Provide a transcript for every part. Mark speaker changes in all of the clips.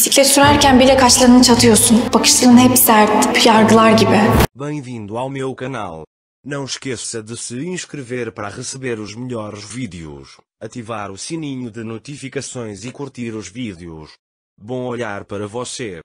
Speaker 1: Bisiklet sürerken bile kaşlarını çatıyorsun. Bakışların hep sert, yargılar gibi. Bem-vindo ao meu canal. Não esqueça de se inscrever para receber os melhores vídeos, ativar o sininho de notificações e curtir os vídeos. Bom olhar para você.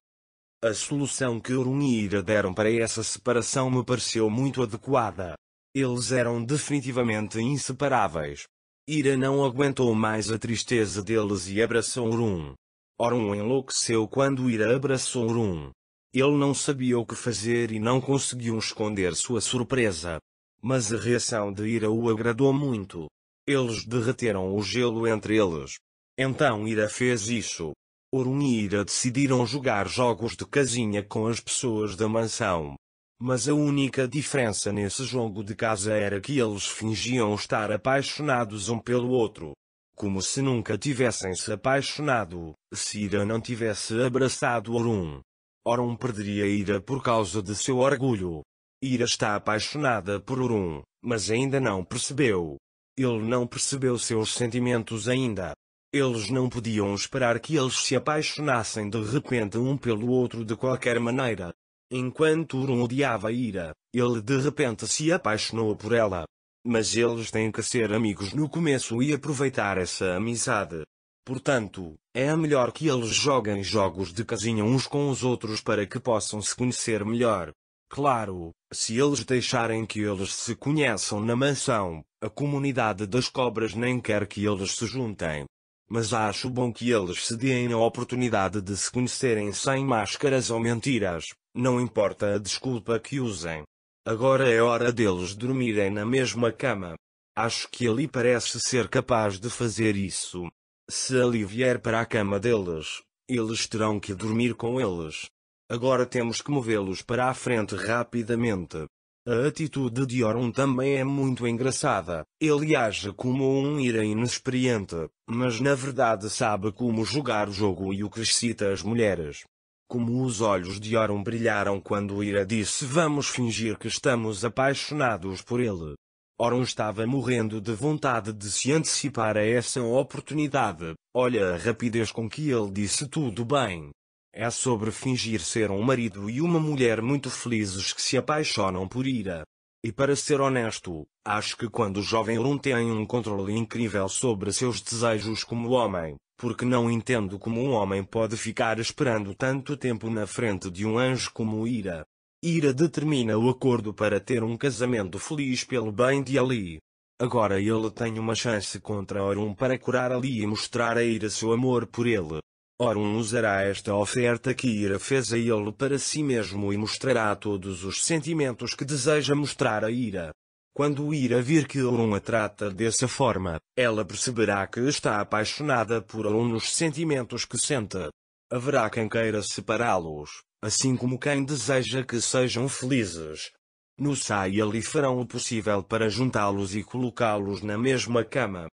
Speaker 1: A solução que Orun e Ira deram para essa separação me pareceu muito adequada. Eles eram definitivamente inseparáveis. Ira não aguentou mais a tristeza deles e abraçou Orun. Orun enlouqueceu quando Ira abraçou Orun. Ele não sabia o que fazer e não conseguiu esconder sua surpresa. Mas a reação de Ira o agradou muito. Eles derreteram o gelo entre eles. Então Ira fez isso. Orun e Ira decidiram jogar jogos de casinha com as pessoas da mansão. Mas a única diferença nesse jogo de casa era que eles fingiam estar apaixonados um pelo outro como se nunca tivessem se apaixonado, se Ira não tivesse abraçado Orun. Orun perderia Ira por causa de seu orgulho. Ira está apaixonada por Orun, mas ainda não percebeu. Ele não percebeu seus sentimentos ainda. Eles não podiam esperar que eles se apaixonassem de repente um pelo outro de qualquer maneira. Enquanto Urun odiava Ira, ele de repente se apaixonou por ela. Mas eles têm que ser amigos no começo e aproveitar essa amizade. Portanto, é melhor que eles joguem jogos de casinha uns com os outros para que possam se conhecer melhor. Claro, se eles deixarem que eles se conheçam na mansão, a comunidade das cobras nem quer que eles se juntem. Mas acho bom que eles se deem a oportunidade de se conhecerem sem máscaras ou mentiras, não importa a desculpa que usem. Agora é hora deles dormirem na mesma cama. Acho que ele parece ser capaz de fazer isso. Se ali vier para a cama deles, eles terão que dormir com eles. Agora temos que movê-los para a frente rapidamente. A atitude de Orun também é muito engraçada. Ele age como um ira inexperiente, mas na verdade sabe como jogar o jogo e o que excita as mulheres. Como os olhos de Oron brilharam quando Ira disse vamos fingir que estamos apaixonados por ele. Oron estava morrendo de vontade de se antecipar a essa oportunidade. Olha a rapidez com que ele disse tudo bem. É sobre fingir ser um marido e uma mulher muito felizes que se apaixonam por Ira. E para ser honesto, acho que quando o jovem Lun tem um controle incrível sobre seus desejos como homem, porque não entendo como um homem pode ficar esperando tanto tempo na frente de um anjo como Ira. Ira determina o acordo para ter um casamento feliz pelo bem de Ali. Agora ele tem uma chance contra Orun para curar Ali e mostrar a Ira seu amor por ele. Orun usará esta oferta que Ira fez a ele para si mesmo e mostrará todos os sentimentos que deseja mostrar a Ira. Quando Ira vir que Orun a trata dessa forma, ela perceberá que está apaixonada por Orun nos sentimentos que sente. Haverá quem queira separá-los, assim como quem deseja que sejam felizes. No SAI ali farão o possível para juntá-los e colocá-los na mesma cama.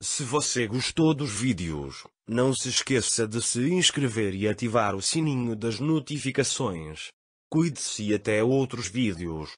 Speaker 1: Se você gostou dos vídeos, não se esqueça de se inscrever e ativar o sininho das notificações. Cuide-se e até outros vídeos.